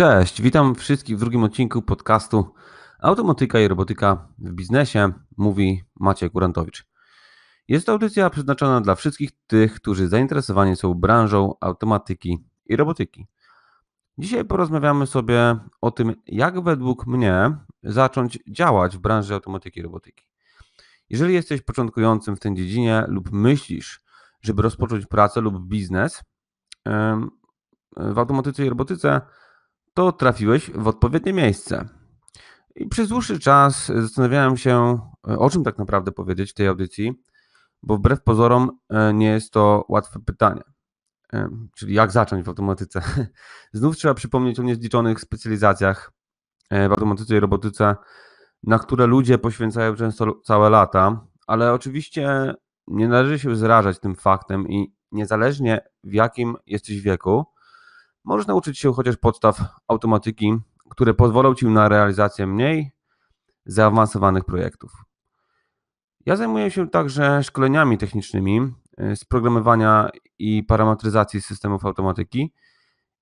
Cześć, witam wszystkich w drugim odcinku podcastu Automatyka i robotyka w biznesie, mówi Maciej Kurantowicz. Jest to audycja przeznaczona dla wszystkich tych, którzy zainteresowani są branżą automatyki i robotyki. Dzisiaj porozmawiamy sobie o tym, jak według mnie zacząć działać w branży automatyki i robotyki. Jeżeli jesteś początkującym w tej dziedzinie lub myślisz, żeby rozpocząć pracę lub biznes w automatyce i robotyce, to trafiłeś w odpowiednie miejsce. I przez dłuższy czas zastanawiałem się, e, o czym tak naprawdę powiedzieć w tej audycji, bo wbrew pozorom e, nie jest to łatwe pytanie. E, czyli jak zacząć w automatyce? Znów trzeba przypomnieć o niezliczonych specjalizacjach w automatyce i robotyce, na które ludzie poświęcają często całe lata, ale oczywiście nie należy się zrażać tym faktem i niezależnie w jakim jesteś wieku, Możesz nauczyć się chociaż podstaw automatyki, które pozwolą Ci na realizację mniej zaawansowanych projektów. Ja zajmuję się także szkoleniami technicznymi e, z programowania i parametryzacji systemów automatyki.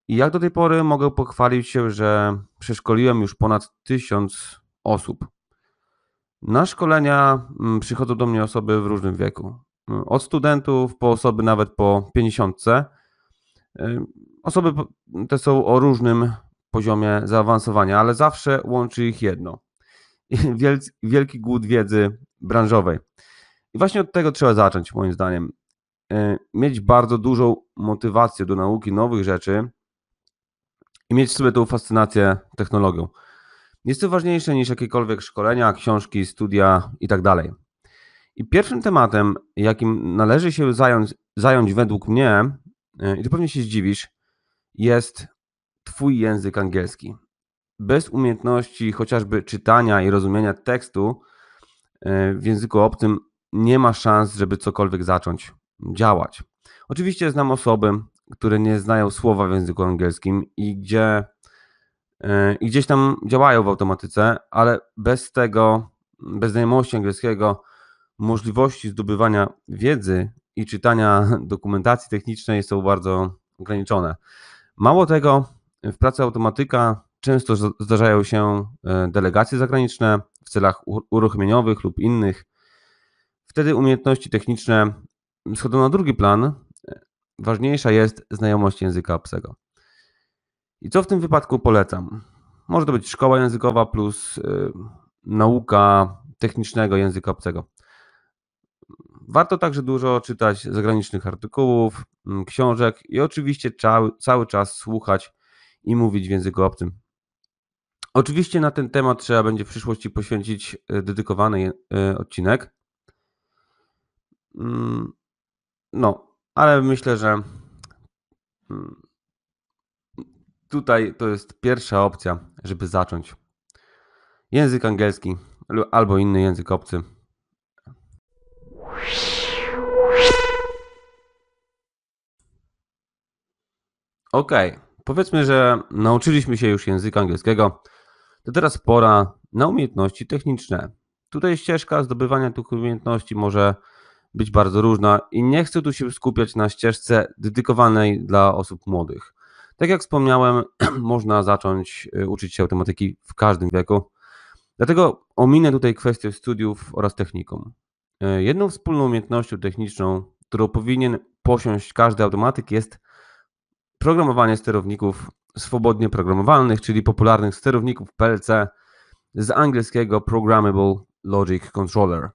I jak do tej pory mogę pochwalić się, że przeszkoliłem już ponad tysiąc osób. Na szkolenia mm, przychodzą do mnie osoby w różnym wieku. Mm, od studentów po osoby nawet po 50 Osoby te są o różnym poziomie zaawansowania, ale zawsze łączy ich jedno. Wielki głód wiedzy branżowej. I właśnie od tego trzeba zacząć, moim zdaniem. E, mieć bardzo dużą motywację do nauki nowych rzeczy i mieć w sobie tą fascynację technologią. Jest to ważniejsze niż jakiekolwiek szkolenia, książki, studia itd. Tak I pierwszym tematem, jakim należy się zająć, zająć według mnie, E, i tu pewnie się zdziwisz, jest Twój język angielski. Bez umiejętności chociażby czytania i rozumienia tekstu e, w języku obcym nie ma szans, żeby cokolwiek zacząć działać. Oczywiście znam osoby, które nie znają słowa w języku angielskim i gdzie e, i gdzieś tam działają w automatyce, ale bez tego, bez znajomości angielskiego, możliwości zdobywania wiedzy i czytania dokumentacji technicznej są bardzo ograniczone. Mało tego, w pracy automatyka często zdarzają się e, delegacje zagraniczne w celach uruchomieniowych lub innych. Wtedy umiejętności techniczne schodzą na drugi plan. Ważniejsza jest znajomość języka obcego. I co w tym wypadku polecam? Może to być szkoła językowa plus e, nauka technicznego języka obcego. Warto także dużo czytać zagranicznych artykułów, mm, książek i oczywiście cały, cały czas słuchać i mówić w języku obcym. Oczywiście na ten temat trzeba będzie w przyszłości poświęcić e, dedykowany e, odcinek. Mm, no, ale myślę, że mm, tutaj to jest pierwsza opcja, żeby zacząć. Język angielski albo inny język obcy. Okej, okay. powiedzmy, że nauczyliśmy się już języka angielskiego, to teraz pora na umiejętności techniczne. Tutaj ścieżka zdobywania tych umiejętności może być bardzo różna i nie chcę tu się skupiać na ścieżce dedykowanej dla osób młodych. Tak jak wspomniałem, można zacząć y, uczyć się automatyki w każdym wieku, dlatego ominę tutaj kwestię studiów oraz technikum. Y, jedną wspólną umiejętnością techniczną, którą powinien posiąść każdy automatyk jest programowanie sterowników swobodnie programowalnych, czyli popularnych sterowników PLC z angielskiego Programmable Logic Controller.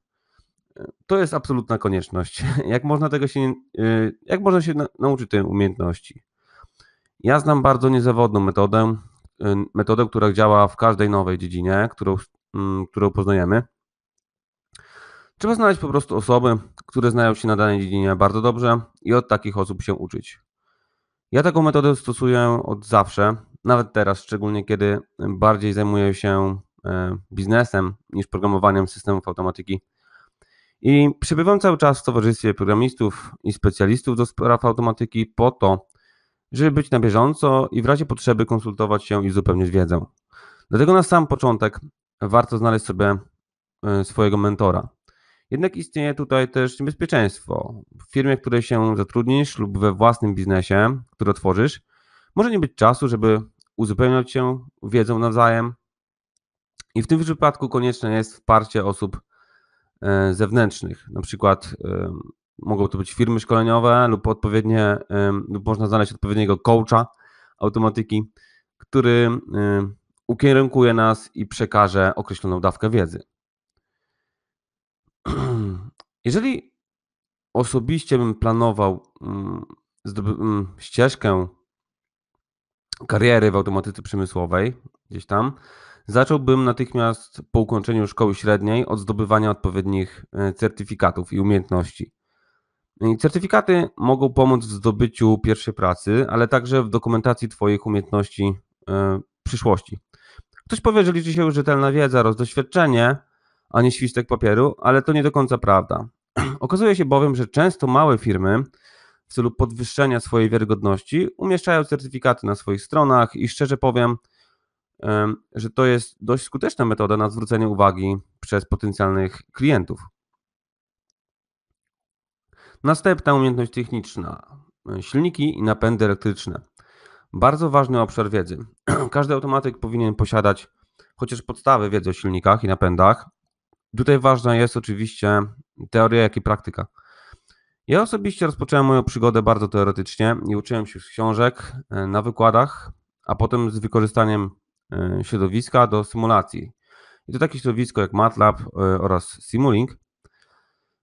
To jest absolutna konieczność. Jak można tego się, y, jak można się nauczyć tej umiejętności? Ja znam bardzo niezawodną metodę, y, metodę, która działa w każdej nowej dziedzinie, którą, mm, którą poznajemy. Trzeba znaleźć po prostu osoby, które znają się na danej dziedzinie bardzo dobrze i od takich osób się uczyć. Ja taką metodę stosuję od zawsze, nawet teraz, szczególnie kiedy bardziej zajmuję się e, biznesem niż programowaniem systemów automatyki. I przybywam cały czas w towarzystwie programistów i specjalistów do spraw automatyki po to, żeby być na bieżąco i w razie potrzeby konsultować się i uzupełnić wiedzę. Dlatego na sam początek warto znaleźć sobie e, swojego mentora. Jednak istnieje tutaj też niebezpieczeństwo. W firmie, której się zatrudnisz lub we własnym biznesie, który tworzysz, może nie być czasu, żeby uzupełniać się wiedzą nawzajem. I w tym przypadku konieczne jest wsparcie osób e, zewnętrznych. Na przykład e, mogą to być firmy szkoleniowe lub odpowiednie, e, lub można znaleźć odpowiedniego coacha automatyki, który ukierunkuje nas i przekaże określoną dawkę wiedzy. Jeżeli osobiście bym planował mm, mm, ścieżkę kariery w automatyce przemysłowej, gdzieś tam, zacząłbym natychmiast po ukończeniu szkoły średniej od zdobywania odpowiednich e, certyfikatów i umiejętności. certyfikaty mogą pomóc w zdobyciu pierwszej pracy, ale także w dokumentacji Twoich umiejętności w e, przyszłości. Ktoś powie, że liczy się już rzetelna wiedza oraz doświadczenie, a nie świstek papieru, ale to nie do końca prawda. Okazuje się bowiem, że często małe firmy w celu podwyższenia swojej wiarygodności umieszczają certyfikaty na swoich stronach i szczerze powiem, że to jest dość skuteczna metoda na zwrócenie uwagi przez potencjalnych klientów. Następna umiejętność techniczna: silniki i napędy elektryczne. Bardzo ważny obszar wiedzy. Każdy automatyk powinien posiadać chociaż podstawy wiedzy o silnikach i napędach, Tutaj ważna jest oczywiście teoria, jak i praktyka. Ja osobiście rozpocząłem moją przygodę bardzo teoretycznie i uczyłem się z książek, e, na wykładach, a potem z wykorzystaniem e, środowiska do symulacji. I to takie środowisko jak MATLAB e, oraz Simulink.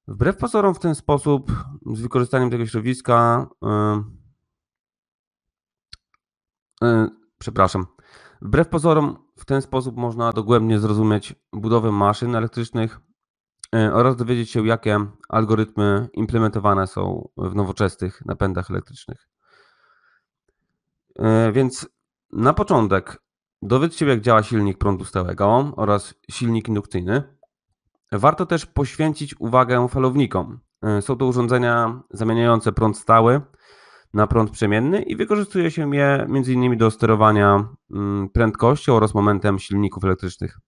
Wbrew pozorom w ten sposób, z wykorzystaniem tego środowiska, yy, yy, przepraszam, wbrew pozorom w ten sposób można dogłębnie zrozumieć budowę maszyn elektrycznych e, oraz dowiedzieć się, jakie algorytmy implementowane są w nowoczesnych napędach elektrycznych. E, więc na początek dowiedz się, jak działa silnik prądu stałego oraz silnik indukcyjny. Warto też poświęcić uwagę falownikom. E, są to urządzenia zamieniające prąd stały na prąd przemienny i wykorzystuje się je m.in. do sterowania mm, prędkością oraz momentem silników elektrycznych.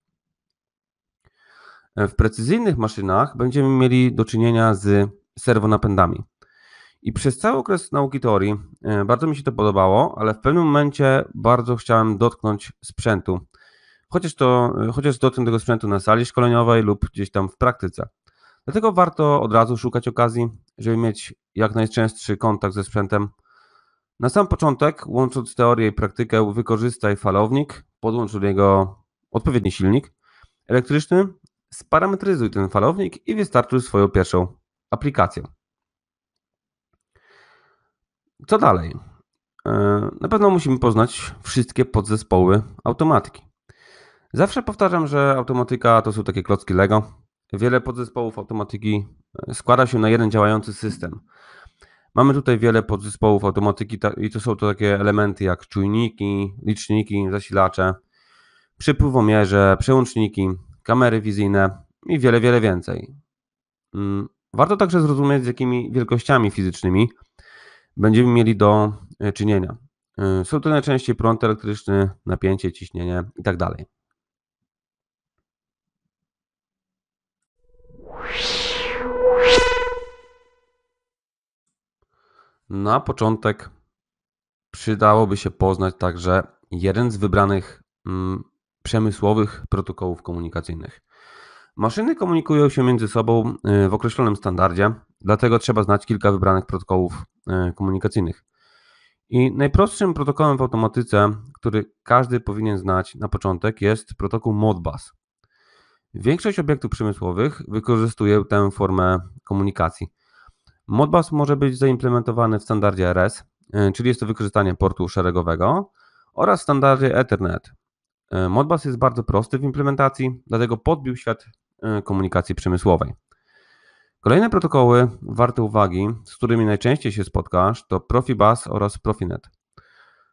E, w precyzyjnych maszynach będziemy mieli do czynienia z serwonapędami. I przez cały okres nauki teorii e, bardzo mi się to podobało, ale w pewnym momencie bardzo chciałem dotknąć sprzętu. Chociaż, to, e, chociaż dotknę tego sprzętu na sali szkoleniowej lub gdzieś tam w praktyce. Dlatego warto od razu szukać okazji, żeby mieć jak najczęstszy kontakt ze sprzętem. Na sam początek, łącząc teorię i praktykę, wykorzystaj falownik, podłącz do niego odpowiedni silnik elektryczny, sparametryzuj ten falownik i wystartuj swoją pierwszą aplikację. Co dalej? E, na pewno musimy poznać wszystkie podzespoły automatyki. Zawsze powtarzam, że automatyka to są takie klocki Lego, Wiele podzespołów automatyki e, składa się na jeden działający system. Mamy tutaj wiele podzespołów automatyki i to są to takie elementy jak czujniki, liczniki, zasilacze, przypływomierze, przełączniki, kamery wizyjne i wiele, wiele więcej. Mm, warto także zrozumieć, z jakimi wielkościami fizycznymi będziemy mieli do e, czynienia. E, są to najczęściej prąd elektryczny, napięcie, ciśnienie itd. Tak Na początek przydałoby się poznać także jeden z wybranych mm, przemysłowych protokołów komunikacyjnych. Maszyny komunikują się między sobą y, w określonym standardzie, dlatego trzeba znać kilka wybranych protokołów y, komunikacyjnych. I najprostszym protokołem w automatyce, który każdy powinien znać na początek, jest protokół Modbus. Większość obiektów przemysłowych wykorzystuje tę formę komunikacji. Modbus może być zaimplementowany w standardzie RS, e, czyli jest to wykorzystanie portu szeregowego oraz w standardzie Ethernet. E, Modbus jest bardzo prosty w implementacji, dlatego podbił świat e, komunikacji przemysłowej. Kolejne protokoły warte uwagi, z którymi najczęściej się spotkasz, to Profibus oraz Profinet.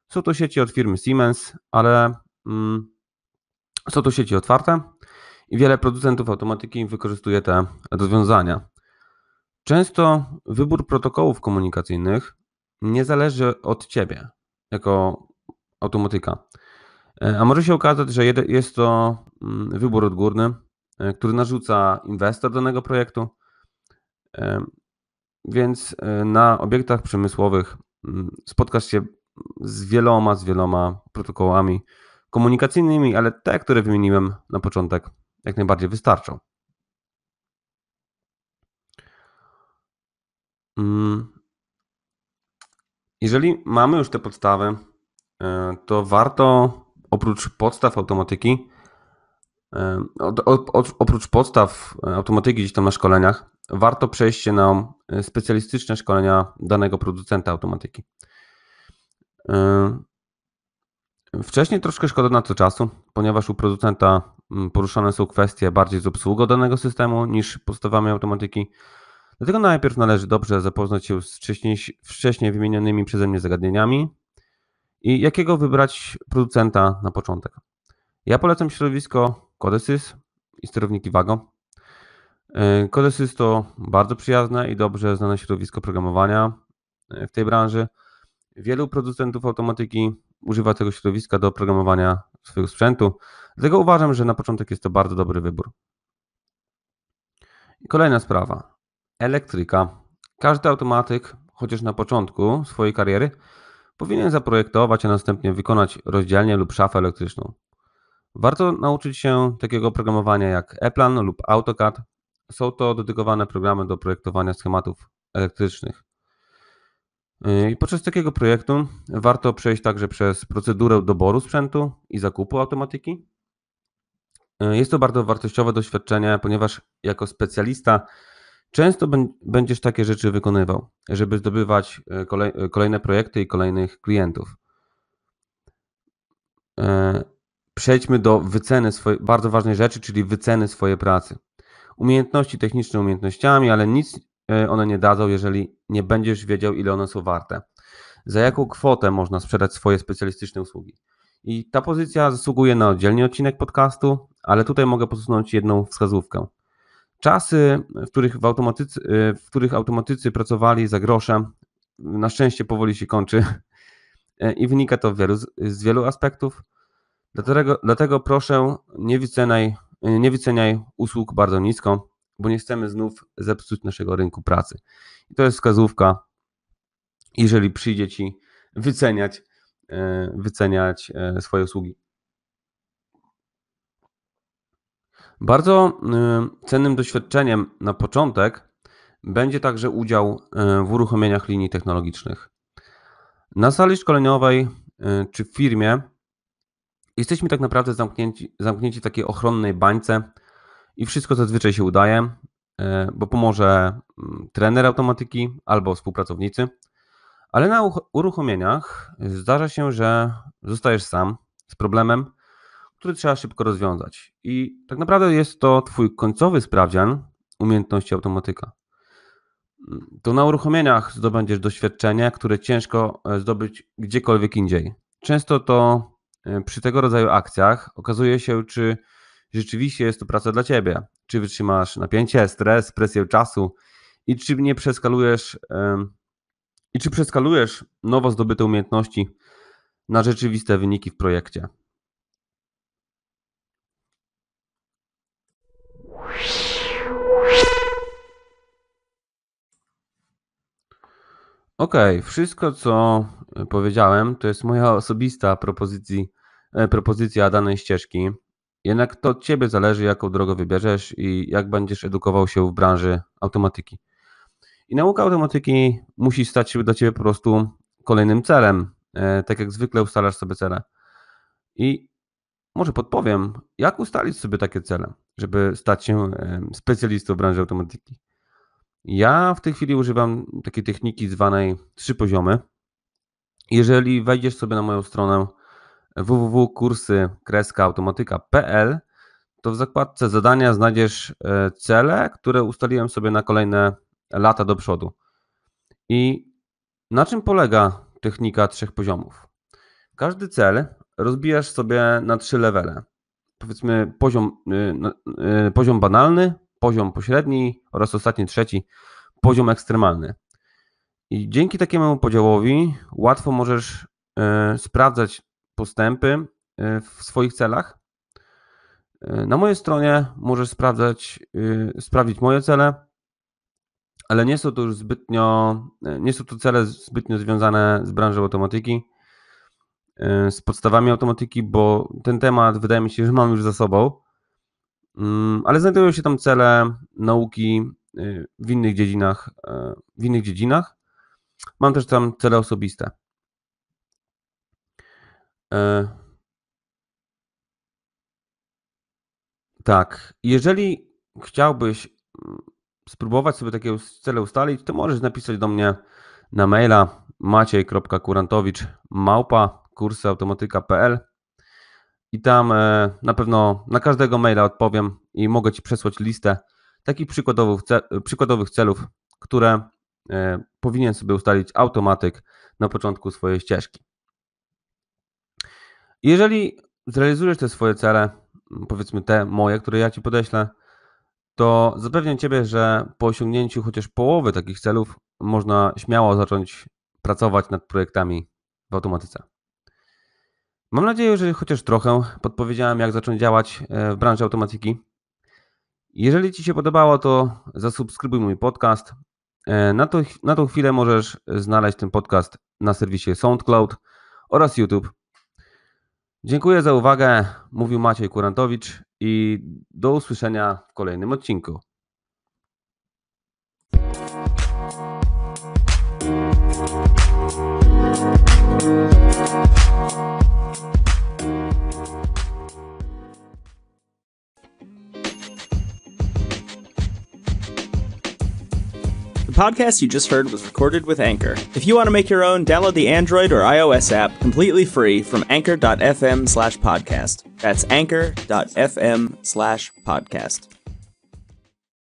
Są to sieci od firmy Siemens, ale mm, są to sieci otwarte i wiele producentów automatyki wykorzystuje te rozwiązania. Często wybór protokołów komunikacyjnych nie zależy od ciebie jako automatyka. E, a może się okazać, że jest to mm, wybór odgórny, e, który narzuca inwestor danego projektu. E, więc na obiektach przemysłowych mm, spotkasz się z wieloma, z wieloma protokołami komunikacyjnymi, ale te, które wymieniłem na początek, jak najbardziej wystarczą. Mm. Jeżeli mamy już te podstawy, e, to warto oprócz podstaw automatyki, e, oprócz podstaw e, automatyki gdzieś tam na szkoleniach, warto przejść się na specjalistyczne szkolenia danego producenta automatyki. Wcześniej troszkę szkoda na to czasu, ponieważ u producenta mm, poruszane są kwestie bardziej z obsługą danego systemu niż podstawami automatyki. Dlatego najpierw należy dobrze zapoznać się z wcześniej, wcześniej wymienionymi przeze mnie zagadnieniami i jakiego wybrać producenta na początek. Ja polecam środowisko Codesys i sterowniki Wago. E, Codesys to bardzo przyjazne i dobrze znane środowisko programowania e, w tej branży. Wielu producentów automatyki używa tego środowiska do programowania swojego sprzętu, dlatego uważam, że na początek jest to bardzo dobry wybór. I kolejna sprawa elektryka. Każdy automatyk, chociaż na początku swojej kariery, powinien zaprojektować, a następnie wykonać rozdzielnię lub szafę elektryczną. Warto nauczyć się takiego oprogramowania jak Eplan lub AutoCAD. Są to dedykowane programy do projektowania schematów elektrycznych. I podczas takiego projektu warto przejść także przez procedurę doboru sprzętu i zakupu automatyki. Jest to bardzo wartościowe doświadczenie, ponieważ jako specjalista Często będziesz takie rzeczy wykonywał, żeby zdobywać e, e, kolejne projekty i kolejnych klientów. E, przejdźmy do wyceny swojej, bardzo ważnej rzeczy, czyli wyceny swojej pracy. Umiejętności techniczne umiejętnościami, ale nic one nie dadzą, jeżeli nie będziesz wiedział, ile one są warte. Za jaką kwotę można sprzedać swoje specjalistyczne usługi? I ta pozycja zasługuje na oddzielny odcinek podcastu, ale tutaj mogę posunąć jedną wskazówkę. Czasy, w których, w, automatycy, y, w których automatycy pracowali za grosze, na szczęście powoli się kończy e, i wynika to wielu, z wielu aspektów. Dlatego, dlatego proszę, nie wyceniaj, y, nie wyceniaj usług bardzo nisko, bo nie chcemy znów zepsuć naszego rynku pracy. I to jest wskazówka, jeżeli przyjdzie ci wyceniać, e, wyceniać e, swoje usługi. Bardzo y, cennym doświadczeniem na początek będzie także udział y, w uruchomieniach linii technologicznych. Na sali szkoleniowej y, czy w firmie jesteśmy tak naprawdę zamknięci, zamknięci w takiej ochronnej bańce i wszystko zazwyczaj się udaje, bo pomoże mm, trener automatyki albo współpracownicy. Ale na uruchomieniach zdarza się, że zostajesz sam z problemem który trzeba szybko rozwiązać. I tak naprawdę jest to Twój końcowy sprawdzian umiejętności automatyka. To na uruchomieniach zdobędziesz doświadczenie, które ciężko e, zdobyć gdziekolwiek indziej. Często to e, przy tego rodzaju akcjach okazuje się, czy rzeczywiście jest to praca dla Ciebie. Czy wytrzymasz napięcie, stres, presję czasu i czy nie przeskalujesz i czy przeskalujesz nowo zdobyte umiejętności na rzeczywiste wyniki w projekcie. Okej, okay, wszystko co e, powiedziałem, to jest moja osobista propozycji, e, propozycja danej ścieżki. Jednak to od ciebie zależy, jaką drogę wybierzesz i jak będziesz edukował się w branży automatyki. I nauka automatyki musi stać się dla ciebie po prostu kolejnym celem, e, tak jak zwykle ustalasz sobie cele. I może podpowiem, jak ustalić sobie takie cele, żeby stać się specjalistą w branży automatyki. Ja w tej chwili używam takiej techniki zwanej trzy poziomy. Jeżeli wejdziesz sobie na moją stronę www.kursy-automatyka.pl, to w zakładce zadania znajdziesz e, cele, które ustaliłem sobie na kolejne lata do przodu. I na czym polega technika trzech poziomów? Każdy cel rozbijasz sobie na trzy levele. Powiedzmy poziom, y, y, poziom banalny, poziom pośredni oraz ostatni trzeci poziom ekstremalny. I dzięki takiemu podziałowi łatwo możesz e, sprawdzać postępy e, w swoich celach. E, na mojej stronie możesz sprawdzać, sprawdzić moje cele, ale nie są to już zbytnio, nie są to cele zbytnio związane z branżą automatyki, z podstawami automatyki, bo ten temat wydaje mi się, że mam już za sobą. Mm, ale znajdują się tam cele nauki y, w innych dziedzinach, e, w innych dziedzinach. Mam też tam cele osobiste. E, tak, jeżeli chciałbyś mm, spróbować sobie takie cele ustalić, to możesz napisać do mnie na maila maciej.kurantowicz małpa i tam e, na pewno na każdego maila odpowiem i mogę Ci przesłać listę takich przykładowych, przykładowych celów, które e, powinien sobie ustalić automatyk na początku swojej ścieżki. Jeżeli zrealizujesz te swoje cele, powiedzmy te moje, które ja Ci podeślę, to zapewniam Ciebie, że po osiągnięciu chociaż połowy takich celów można śmiało zacząć pracować nad projektami w automatyce. Mam nadzieję, że chociaż trochę podpowiedziałem, jak zacząć działać e, w branży automatyki. Jeżeli Ci się podobało, to zasubskrybuj mój podcast. E, na, to, na tą chwilę możesz znaleźć ten podcast na serwisie SoundCloud oraz YouTube. Dziękuję za uwagę. Mówił Maciej Kurantowicz i do usłyszenia w kolejnym odcinku. Thank you. podcast you just heard was recorded with Anchor. If you want to make your own, download the Android or iOS app completely free from anchor.fm slash podcast. That's anchor.fm slash podcast.